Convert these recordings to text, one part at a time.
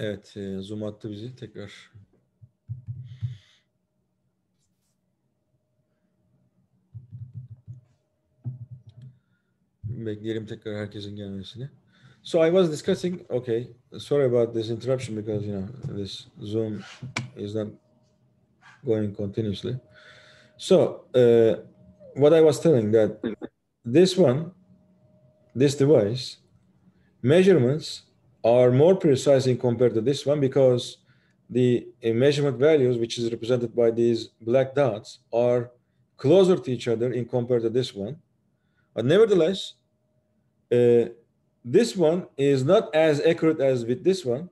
Evet, Zoom attı bizi tekrar. Bekleyelim tekrar herkesin gelmesini. So I was discussing, okay, sorry about this interruption because, you know, this Zoom is not going continuously. So uh, what I was telling that this one, this device, measurements are more precise in compared to this one because the measurement values, which is represented by these black dots, are closer to each other in compared to this one. But nevertheless, uh, this one is not as accurate as with this one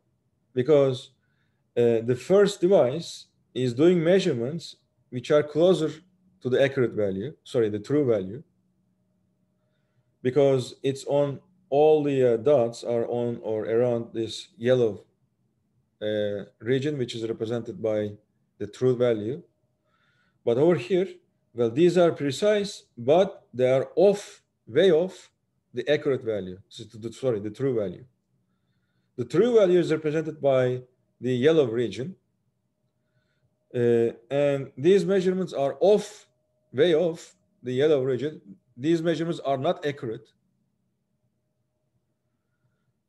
because uh, the first device is doing measurements which are closer to the accurate value, sorry, the true value, because it's on all the uh, dots are on or around this yellow uh, region, which is represented by the true value. But over here, well, these are precise, but they are off, way off the accurate value, sorry, the true value. The true value is represented by the yellow region. Uh, and these measurements are off, way off the yellow region. These measurements are not accurate.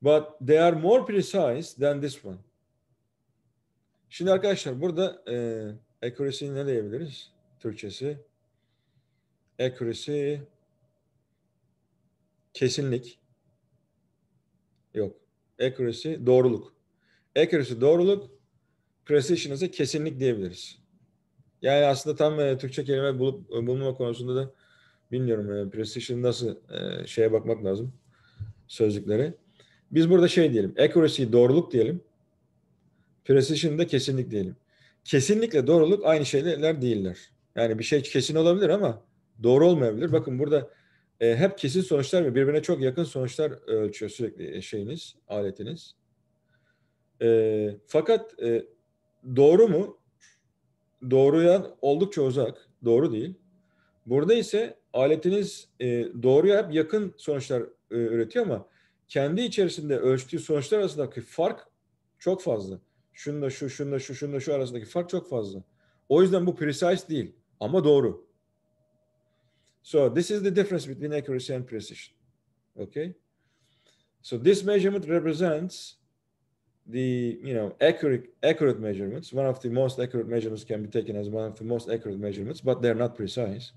But they are more precise than this one. Şimdi arkadaşlar burada e, accuracy'yi ne diyebiliriz? Türkçesi. Accuracy kesinlik. Yok. Accuracy doğruluk. Accuracy doğruluk. Precision ise kesinlik diyebiliriz. Yani aslında tam e, Türkçe kelime bulup e, bulma konusunda da bilmiyorum. E, precision nasıl e, şeye bakmak lazım. Sözlüklere. Biz burada şey diyelim. Accuracy doğruluk diyelim. Precision da kesinlik diyelim. Kesinlikle doğruluk aynı şeyler değiller. Yani bir şey kesin olabilir ama doğru olmayabilir. Bakın burada e, hep kesin sonuçlar ve birbirine çok yakın sonuçlar ölçüyor sürekli e, şeyiniz, aletiniz. E, fakat e, doğru mu? Doğruya oldukça uzak. Doğru değil. Burada ise aletiniz e, doğruya hep yakın sonuçlar e, üretiyor ama kendi içerisinde ölçtüğü sonuçlar arasındaki fark çok fazla. Şunla şu, şunla şu, şunla şu arasındaki fark çok fazla. O yüzden bu precise değil ama doğru. So this is the difference between accuracy and precision. Okay? So this measurement represents the you know accurate accurate measurements one of the most accurate measurements can be taken as one of the most accurate measurements but they're not precise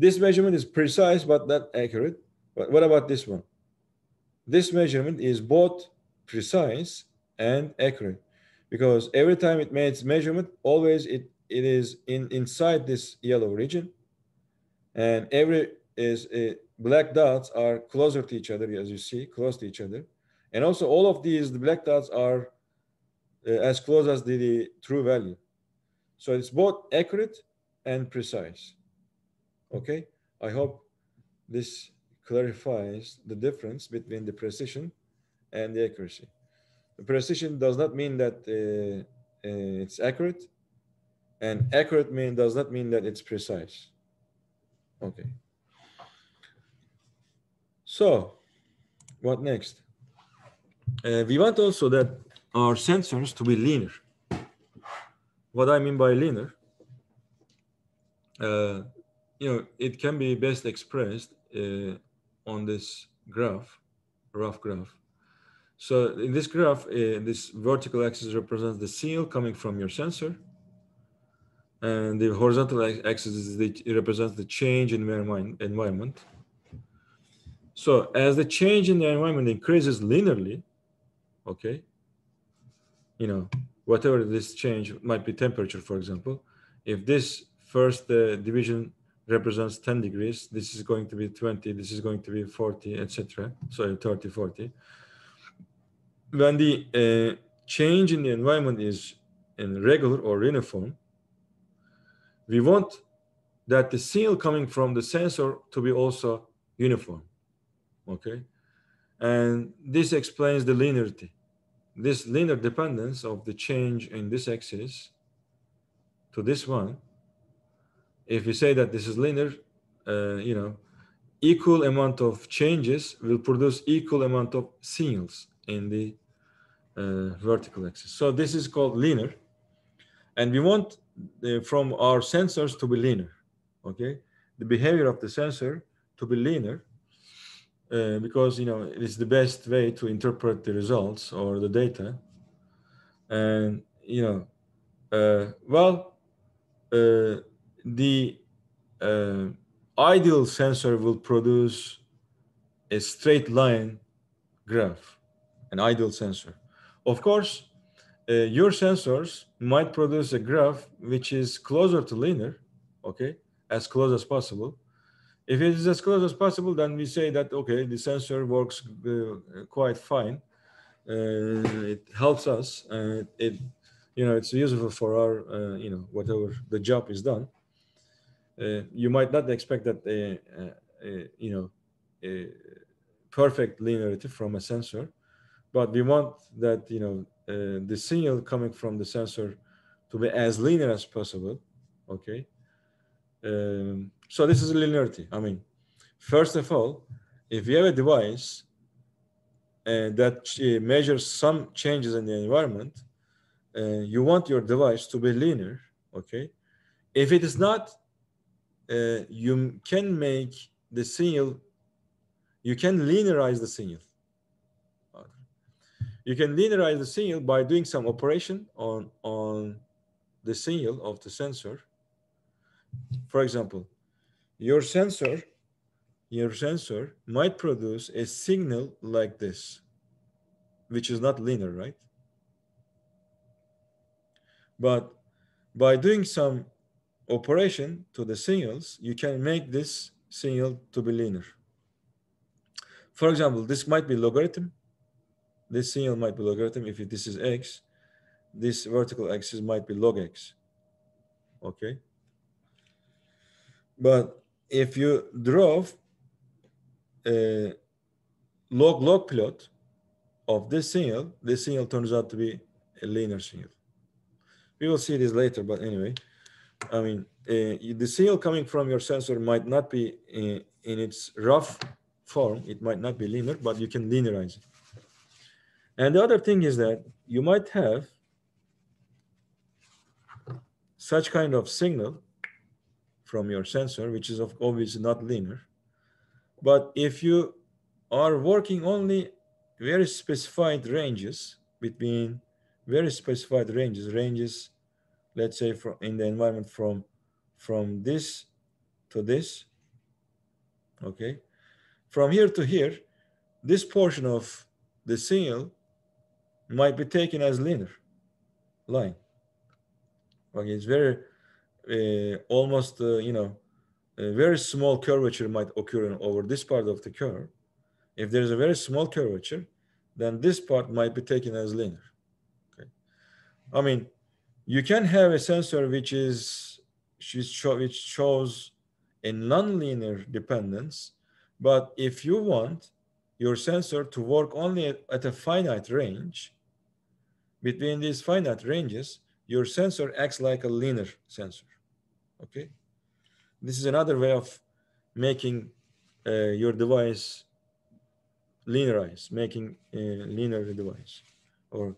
this measurement is precise but not accurate but what about this one this measurement is both precise and accurate because every time it makes measurement, always it, it is in inside this yellow region. And every is uh, black dots are closer to each other, as you see, close to each other. And also all of these, the black dots are uh, as close as the, the true value. So it's both accurate and precise. Okay, I hope this clarifies the difference between the precision and the accuracy. The precision does not mean that uh, uh, it's accurate, and accurate mean does not mean that it's precise. Okay. So, what next? Uh, we want also that our sensors to be linear. What I mean by linear, uh, you know, it can be best expressed uh, on this graph, rough graph. So in this graph, uh, this vertical axis represents the signal coming from your sensor. And the horizontal axis is the, represents the change in the environment. So as the change in the environment increases linearly, okay, you know, whatever this change might be temperature, for example, if this first uh, division represents 10 degrees. This is going to be 20, this is going to be 40, etc. So 30, 40. When the uh, change in the environment is in regular or uniform, we want that the signal coming from the sensor to be also uniform, okay? And this explains the linearity. This linear dependence of the change in this axis to this one if we say that this is linear, uh, you know, equal amount of changes will produce equal amount of signals in the uh, vertical axis. So this is called linear. And we want the, uh, from our sensors to be linear, okay? The behavior of the sensor to be linear uh, because, you know, it is the best way to interpret the results or the data. And, you know, uh, well, uh, the uh, ideal sensor will produce a straight line graph, an ideal sensor. Of course, uh, your sensors might produce a graph which is closer to linear, okay, as close as possible. If it is as close as possible, then we say that, okay, the sensor works uh, quite fine. Uh, it helps us. it, you know, it's useful for our, uh, you know, whatever the job is done. Uh, you might not expect that you know perfect linearity from a sensor, but we want that you know uh, the signal coming from the sensor to be as linear as possible. Okay, um, so this is linearity. I mean, first of all, if you have a device uh, that uh, measures some changes in the environment, uh, you want your device to be linear, okay? If it is not, uh, you can make the signal, you can linearize the signal. You can linearize the signal by doing some operation on, on the signal of the sensor. For example, your sensor, your sensor might produce a signal like this, which is not linear, right? But by doing some operation to the signals, you can make this signal to be linear. For example, this might be logarithm. This signal might be logarithm if this is x. This vertical axis might be log x. Okay. But if you draw a log log plot of this signal, this signal turns out to be a linear signal. We will see this later, but anyway. I mean, uh, the signal coming from your sensor might not be in, uh, in, its rough form. It might not be linear, but you can linearize it. And the other thing is that you might have such kind of signal from your sensor, which is obviously not linear. But if you are working only very specified ranges between very specified ranges, ranges let's say from in the environment from from this to this okay from here to here this portion of the signal might be taken as linear line okay it's very uh, almost uh, you know a very small curvature might occur over this part of the curve if there's a very small curvature then this part might be taken as linear okay i mean you can have a sensor which is which shows a nonlinear dependence, but if you want your sensor to work only at, a finite range, between these finite ranges, your sensor acts like a linear sensor, okay? This is another way of making uh, your device linearize, making a uh, linear device or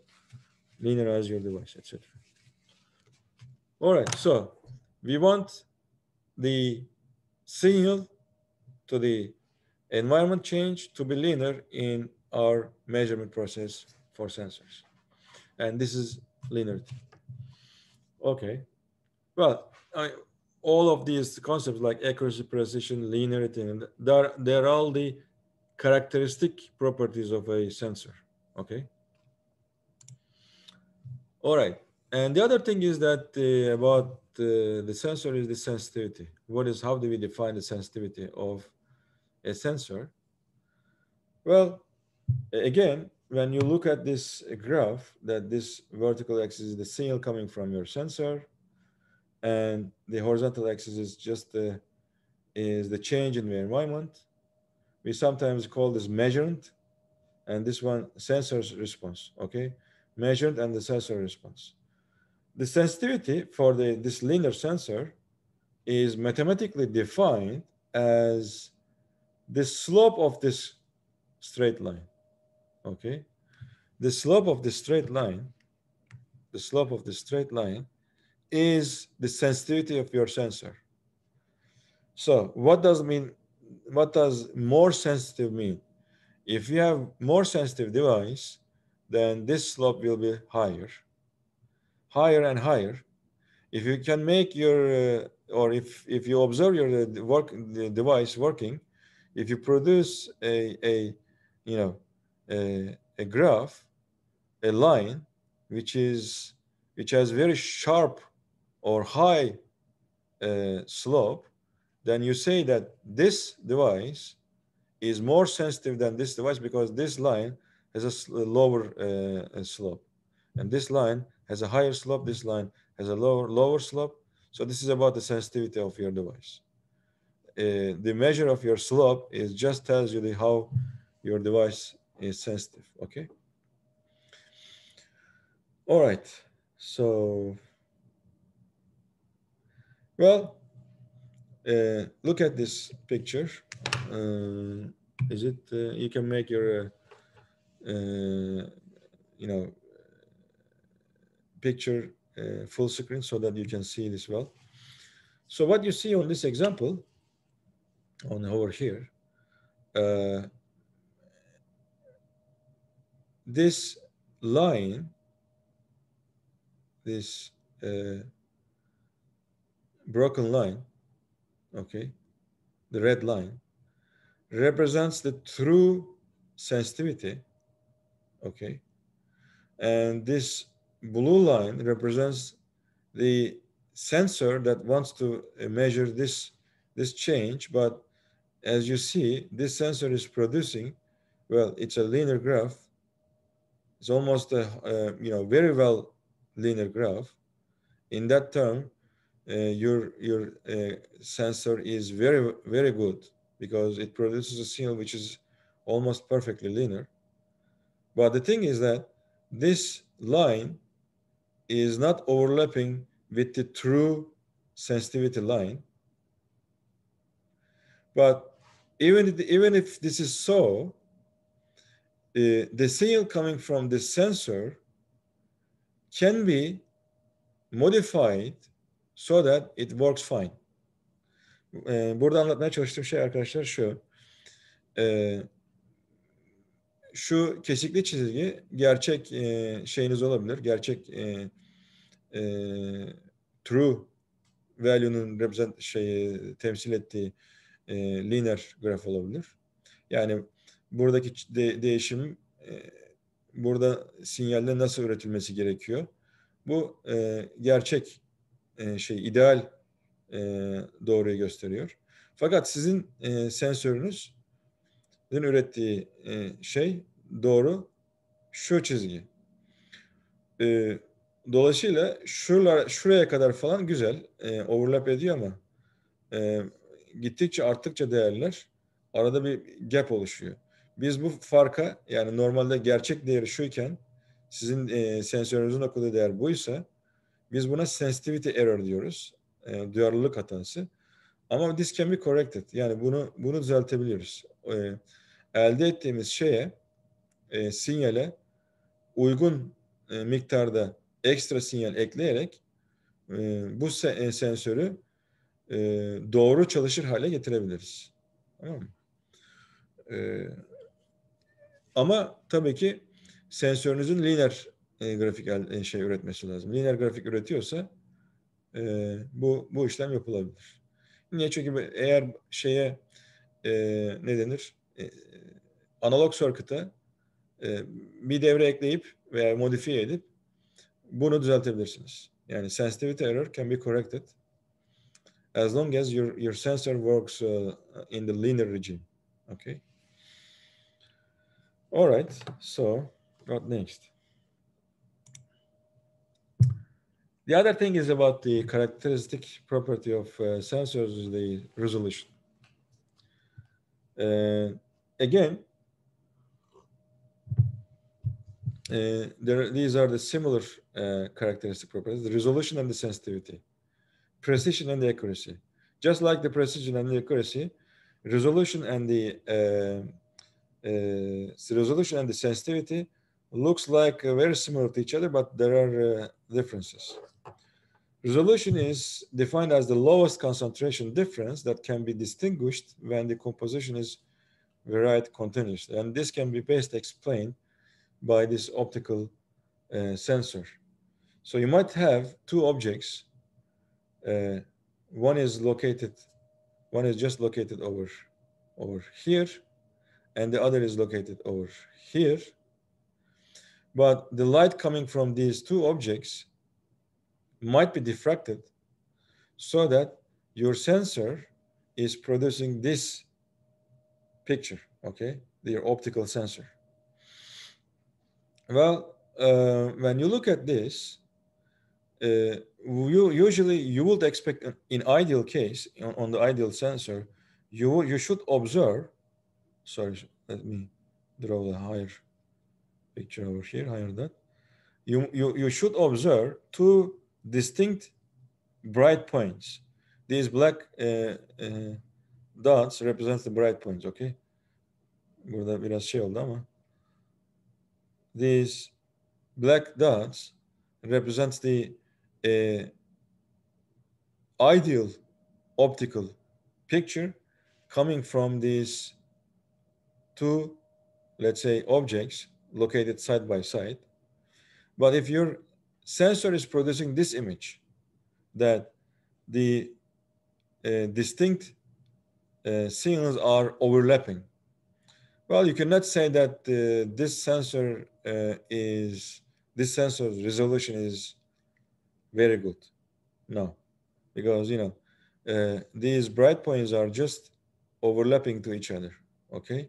linearize your device, etc. All right, so we want the signal to the environment change to be linear in our measurement process for sensors. And this is linearity. Okay, well, I, all of these concepts like accuracy, precision, linearity, and they're, they're all the characteristic properties of a sensor, okay? All right, and the other thing is that uh, about uh, the sensor is the sensitivity. What is, how do we define the sensitivity of a sensor? Well, again, when you look at this graph, that this vertical axis is the signal coming from your sensor, and the horizontal axis is just the, is the change in the environment. We sometimes call this measurement, and this one sensors response, okay? Measured and the sensor response. The sensitivity for the, this linear sensor is mathematically defined as the slope of this straight line, okay? The slope of the straight line, the slope of the straight line is the sensitivity of your sensor. So what does mean, what does more sensitive mean? If you have more sensitive device, then this slope will be higher higher and higher. If you can make your, uh, or if, if you observe your uh, work, the device working, if you produce a, a you know, a, a graph, a line, which is, which has very sharp or high uh, slope, then you say that this device is more sensitive than this device because this line has a lower uh, uh, slope and this line has a higher slope. This line has a lower, lower slope. So this is about the sensitivity of your device. Uh, the measure of your slope is just tells you the, how your device is sensitive, okay? All right, so, well, uh, look at this picture. Uh, is it, uh, you can make your, uh, uh, you know, picture uh, full screen so that you can see it as well. So what you see on this example, on over here, uh, this line, this uh, broken line, okay, the red line, represents the true sensitivity, okay, and this blue line represents the sensor that wants to uh, measure this, this change. But as you see, this sensor is producing, well, it's a linear graph. It's almost a, a uh, you know, very well linear graph. In that term, uh, your, your uh, sensor is very, very good because it produces a signal which is almost perfectly linear. But the thing is that this line is not overlapping with the true sensitivity line. But even if, even if this is so, uh, the signal coming from the sensor can be modified so that it works fine. Ee, uh, burada anlatmaya çalıştığım şey arkadaşlar şu. Ee, uh, şu kesikli çizgi gerçek e, şeyiniz olabilir. Gerçek e, e, true value'nun şeyi temsil ettiği e, linear graf olabilir. Yani buradaki de, değişim e, burada sinyalde nasıl üretilmesi gerekiyor? Bu e, gerçek e, şey ideal e, doğruyu gösteriyor. Fakat sizin e, sensörünüz ürettiği e, şey doğru şu çizgi. E, dolayısıyla şuralar, şuraya kadar falan güzel e, overlap ediyor ama gittikçe arttıkça değerler arada bir gap oluşuyor. Biz bu farka yani normalde gerçek değeri şuyken sizin e, sensörünüzün okuduğu değer buysa biz buna sensitivity error diyoruz. E, duyarlılık hatası. Ama this can be corrected. Yani bunu bunu düzeltebiliyoruz e, elde ettiğimiz şeye e, sinyale uygun e, miktarda ekstra sinyal ekleyerek e, bu se e, sensörü e, doğru çalışır hale getirebiliriz. Tamam mı? E, ama tabii ki sensörünüzün lineer e, grafik e, şey üretmesi lazım. Lineer grafik üretiyorsa e, bu bu işlem yapılabilir. Niye? Çünkü eğer şeye e, ne denir? E, analog circuit'ı e, bir devre ekleyip veya modifiye edip bunu düzeltebilirsiniz. Yani sensitivity error can be corrected as long as your, your sensor works uh, in the linear regime. Okay. All right. So what next? The other thing is about the characteristic property of uh, sensors is the resolution. Uh, again, uh, there, these are the similar uh, characteristic properties, the resolution and the sensitivity, precision and the accuracy. Just like the precision and the accuracy, resolution and the uh, uh resolution and the sensitivity looks like uh, very similar to each other, but there are differences. Resolution is defined as the lowest concentration difference that can be distinguished when the composition is varied continuously. And this can be best explained by this optical uh, sensor. So you might have two objects. Uh, one is located, one is just located over, over here, and the other is located over here. But the light coming from these two objects might be diffracted so that your sensor is producing this picture, okay? Your optical sensor. Well, uh, when you look at this, uh, you usually you would expect in ideal case on, on the ideal sensor, you you should observe. Sorry, let me draw the higher picture over here, higher that. You you you should observe two distinct bright points. These black uh, uh, dots represent the bright points, okay? Burada biraz şey oldu ama. These black dots represent the uh, ideal optical picture coming from these two, let's say, objects located side by side. But if you're sensor is producing this image that the uh, distinct uh, signals are overlapping. Well, you cannot say that uh, this sensor uh, is, this sensor's resolution is very good. No, because, you know, uh, these bright points are just overlapping to each other, okay?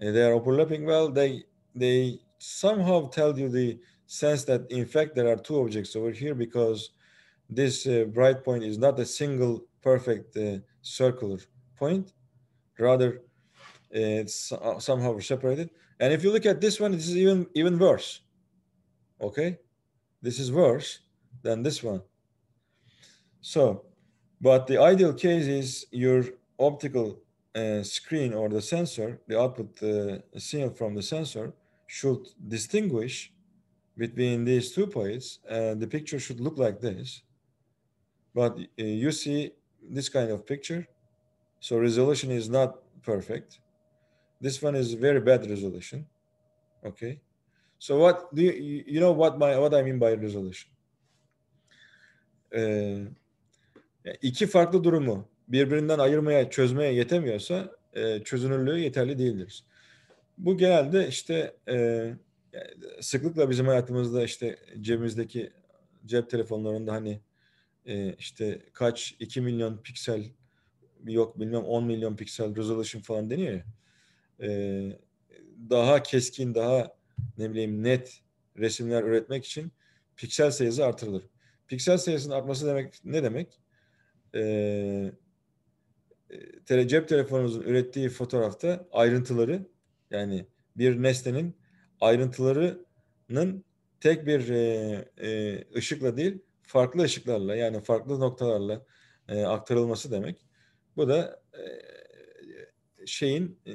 And they are overlapping, well, they, they somehow tell you the sense that in fact there are two objects over here because this uh, bright point is not a single perfect uh, circular point rather uh, it's uh, somehow separated and if you look at this one this is even even worse okay this is worse than this one so but the ideal case is your optical uh, screen or the sensor the output uh, signal from the sensor should distinguish between these two points and the picture should look like this. But uh, you see this kind of picture. So resolution is not perfect. This one is very bad resolution. Okay. So what do you, you know what my what I mean by resolution? Ee, iki farklı durumu birbirinden ayırmaya, çözmeye yetemiyorsa e, çözünürlüğü yeterli değildir. Bu genelde işte eee uh, sıklıkla bizim hayatımızda işte cebimizdeki cep telefonlarında hani e, işte kaç 2 milyon piksel yok bilmem 10 milyon piksel resolution falan deniyor ya. E, daha keskin daha ne bileyim net resimler üretmek için piksel sayısı artırılır. Piksel sayısının artması demek ne demek? Ee, cep telefonunuzun ürettiği fotoğrafta ayrıntıları yani bir nesnenin ayrıntılarının tek bir e, e, ışıkla değil farklı ışıklarla yani farklı noktalarla e, aktarılması demek. Bu da e, şeyin e,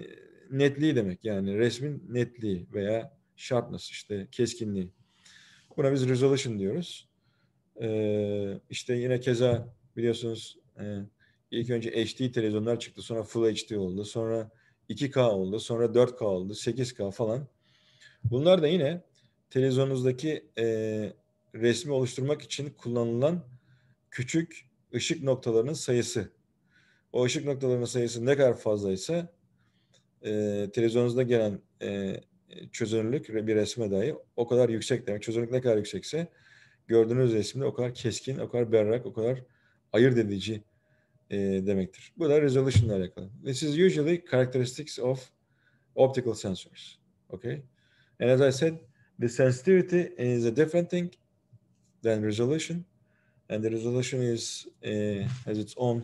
netliği demek yani resmin netliği veya sharpness işte keskinliği. Buna biz resolution diyoruz. Ee, işte yine keza biliyorsunuz e, ilk önce HD televizyonlar çıktı sonra Full HD oldu sonra 2K oldu sonra 4K oldu 8K falan. Bunlar da yine televizyonunuzdaki e, resmi oluşturmak için kullanılan küçük ışık noktalarının sayısı. O ışık noktalarının sayısı ne kadar fazlaysa e, televizyonunuzda gelen e, çözünürlük bir resme dahi o kadar yüksek demek. Çözünürlük ne kadar yüksekse gördüğünüz resimde o kadar keskin, o kadar berrak, o kadar ayırt edici e, demektir. Bu da resolution ile alakalı. This is usually characteristics of optical sensors. Okay? And as I said, the sensitivity is a different thing than resolution. And the resolution is uh, has its own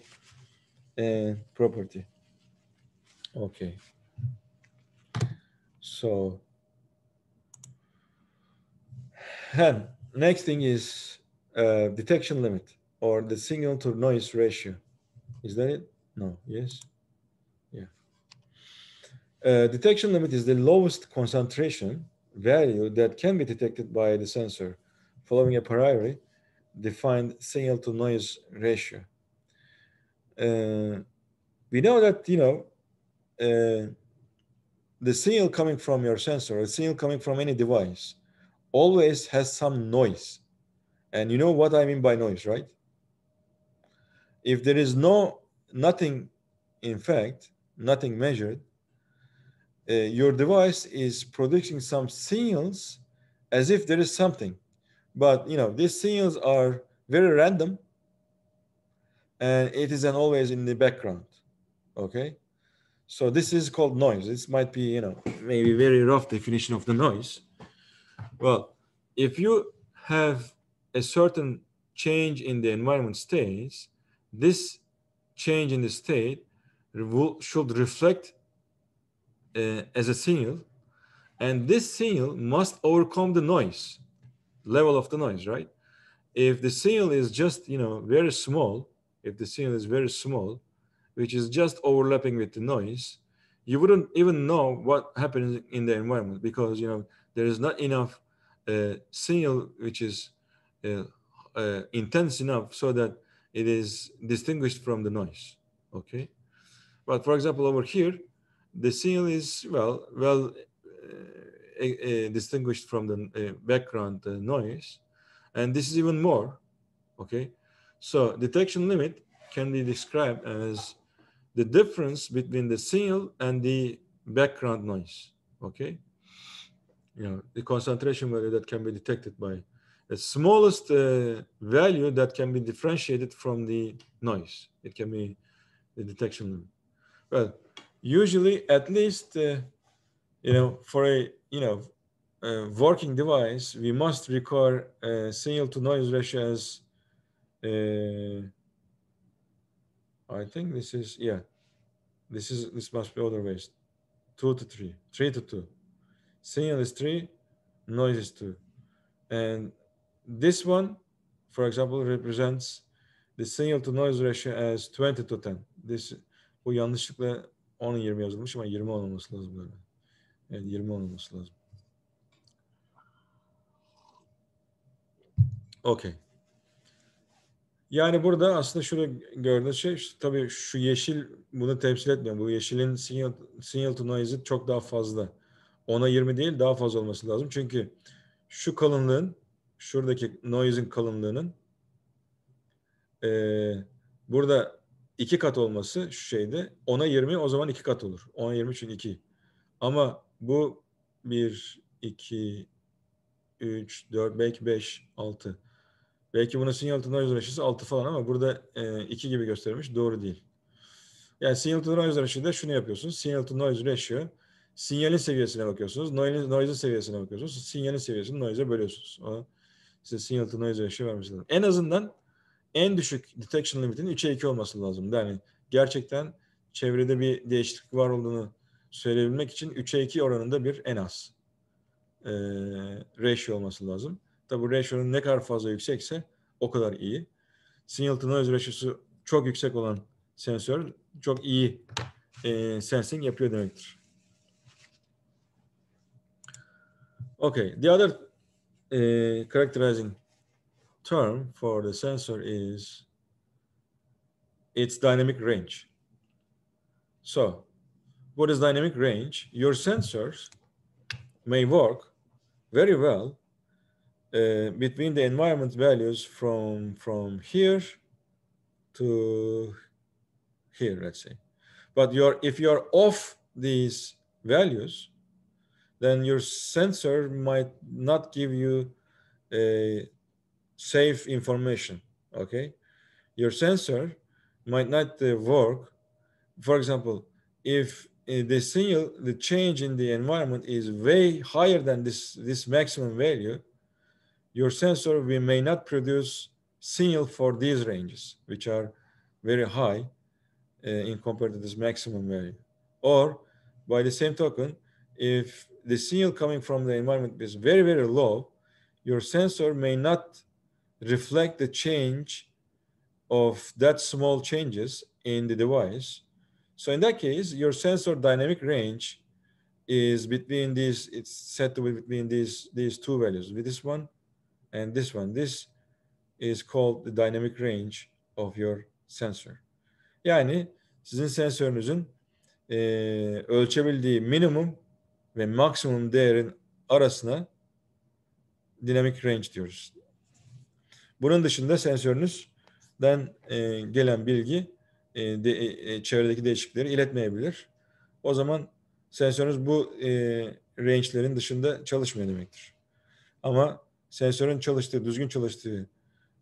uh, property. Okay. So, and next thing is uh, detection limit or the signal to noise ratio. Is that it? No, yes. Uh, detection limit is the lowest concentration value that can be detected by the sensor following a priori defined signal to noise ratio. Uh, we know that, you know, uh, the signal coming from your sensor, or signal coming from any device always has some noise. And you know what I mean by noise, right? If there is no, nothing, in fact, nothing measured, uh, your device is producing some signals as if there is something. But you know, these signals are very random and it isn't always in the background. Okay. So this is called noise. This might be, you know, maybe very rough definition of the noise. Well, if you have a certain change in the environment states, this change in the state should reflect uh, as a signal and this signal must overcome the noise level of the noise right if the signal is just you know very small if the signal is very small which is just overlapping with the noise you wouldn't even know what happens in the environment because you know there is not enough uh, signal which is uh, uh, intense enough so that it is distinguished from the noise okay but for example over here the seal is well well uh, uh, distinguished from the eh, background uh, noise, and this is even more. Okay, so detection limit can be described as the difference between the seal and the background noise. Okay, you know the concentration value that can be detected by the smallest uh, value that can be differentiated from the noise. It can be the detection limit. Well, usually at least uh, you know for a you know working device we must require a signal to noise ratio as uh, I think this is yeah this is this must be other ways two to three three to two signal is three noise is two and this one for example represents the signal to noise ratio as 20 to 10 this bu yanlışlıkla 10-20 yazılmış ama 20 olması lazım böyle Evet 20 olması lazım. Okey. Yani burada aslında şunu gördüğünüz şey tabii şu yeşil bunu temsil etmiyor. Bu yeşilin signal, signal to noise'i çok daha fazla. Ona 20 değil daha fazla olması lazım. Çünkü şu kalınlığın şuradaki noise'in kalınlığının e, burada 2 kat olması şu şeyde 10'a 20 o zaman 2 kat olur. 10'a 20 çünkü 2. Ama bu 1, 2, 3, 4, belki 5, 6. Belki buna sinyal tınlar yüzleşisi 6 falan ama burada e, 2 gibi göstermiş. Doğru değil. Yani sinyal tınlar yüzleşisi de şunu yapıyorsunuz. Sinyal tınlar yüzleşiyor. Sinyalin seviyesine bakıyorsunuz. Noise'in noise seviyesine bakıyorsunuz. Sinyalin seviyesini noise'e bölüyorsunuz. O size sinyal to noise ratio vermesi lazım. En azından en düşük detection limitinin 3'e 2 olması lazım. Yani gerçekten çevrede bir değişiklik var olduğunu söyleyebilmek için 3'e 2 oranında bir en az e, ratio olması lazım. Tabi bu ratio'nun ne kadar fazla yüksekse o kadar iyi. Signal to noise ratio'su çok yüksek olan sensör çok iyi e, sensing yapıyor demektir. Okay, the other e, characterizing term for the sensor is its dynamic range. So what is dynamic range? Your sensors may work very well uh, between the environment values from, from here to here, let's say. But you're, if you're off these values, then your sensor might not give you a save information, okay? Your sensor might not uh, work. For example, if uh, the signal, the change in the environment is way higher than this, this maximum value, your sensor, we may not produce signal for these ranges, which are very high uh, in compared to this maximum value. Or by the same token, if the signal coming from the environment is very, very low, your sensor may not reflect the change of that small changes in the device. So in that case, your sensor dynamic range is between these, it's set to be between these, these two values, with this one and this one. This is called the dynamic range of your sensor. Yani sizin sensörünüzün e, ölçebildiği minimum ve maksimum değerin arasına dynamic range diyoruz. Bunun dışında sensörünüzden e, gelen bilgi e, de, e, e, çevredeki değişiklikleri iletmeyebilir. O zaman sensörünüz bu e, range'lerin dışında çalışmıyor demektir. Ama sensörün çalıştığı, düzgün çalıştığı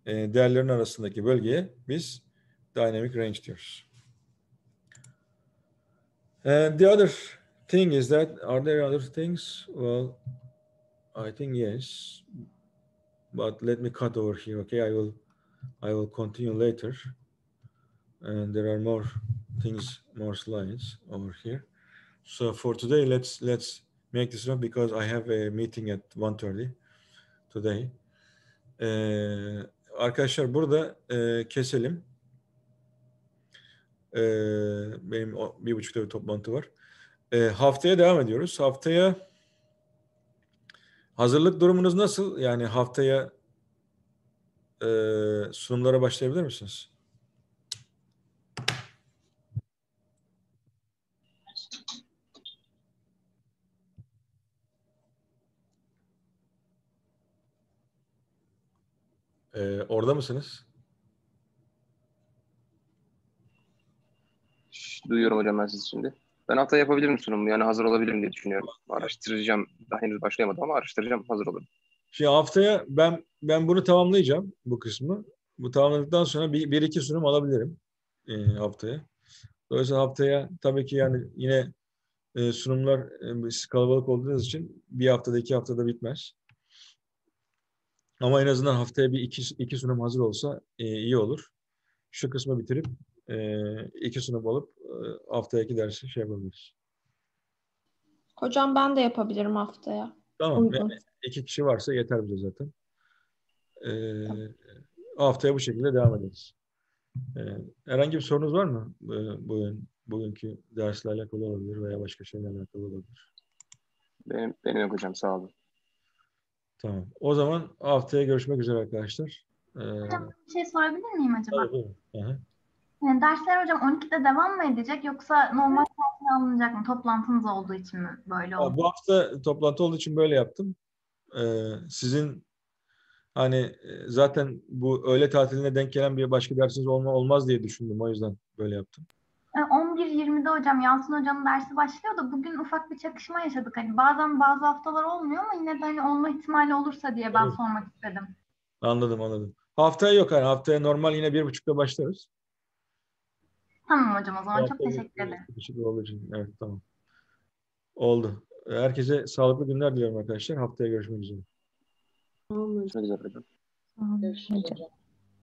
e, değerlerin arasındaki bölgeye biz dynamic range diyoruz. And e, the other thing is that, are there other things? Well, I think yes but let me cut over here. Okay, I will I will continue later. And there are more things, more slides over here. So for today, let's let's make this up because I have a meeting at 1.30 today. Ee, arkadaşlar burada e, keselim. Ee, benim o, bir buçukta bir toplantı var. Ee, haftaya devam ediyoruz. Haftaya Hazırlık durumunuz nasıl? Yani haftaya e, sunumlara başlayabilir misiniz? Ee, orada mısınız? Duyuyorum hocam ben sizi şimdi. Ben hatta yapabilirim sunumu yani hazır olabilirim diye düşünüyorum. Araştıracağım. Daha henüz başlayamadım ama araştıracağım hazır olurum. Şimdi şey, haftaya ben ben bunu tamamlayacağım bu kısmı. Bu tamamladıktan sonra bir, bir iki sunum alabilirim e, haftaya. Dolayısıyla haftaya tabii ki yani yine e, sunumlar e, kalabalık olduğunuz için bir haftada iki haftada bitmez. Ama en azından haftaya bir iki, iki sunum hazır olsa e, iyi olur. Şu kısmı bitirip e, iki sınıf alıp e, haftaki dersi şey yapabiliriz. Hocam ben de yapabilirim haftaya. Tamam. Uygun. Yani iki kişi varsa yeter bize zaten. E, tamam. Haftaya bu şekilde devam ederiz. E, herhangi bir sorunuz var mı? E, bugün bugünkü dersle alakalı olabilir veya başka şeyle alakalı olabilir. Benim, benim yok hocam sağ olun. Tamam. O zaman haftaya görüşmek üzere arkadaşlar. Ee... Hocam bir şey sorabilir miyim acaba? Tabii, tabii. Yani dersler hocam 12'de devam mı edecek yoksa normal tatil alınacak mı? Toplantınız olduğu için mi böyle oldu? Ya, bu hafta toplantı olduğu için böyle yaptım. Ee, sizin hani e, zaten bu öğle tatiline denk gelen bir başka dersiniz olma, olmaz diye düşündüm. O yüzden böyle yaptım. 11.20'de e, hocam Yalçın hocanın dersi başlıyor da bugün ufak bir çakışma yaşadık. Hani bazen bazı haftalar olmuyor ama yine de hani olma ihtimali olursa diye ben evet. sormak istedim. Anladım anladım. Haftaya yok hani haftaya normal yine bir buçukta başlarız. Tamam hocam o zaman çok teşekkür ederim. Teşekkür ederim Evet tamam. Oldu. Herkese sağlıklı günler diliyorum arkadaşlar. Haftaya görüşmek üzere. Tamam hocam. Görüşmek üzere hocam.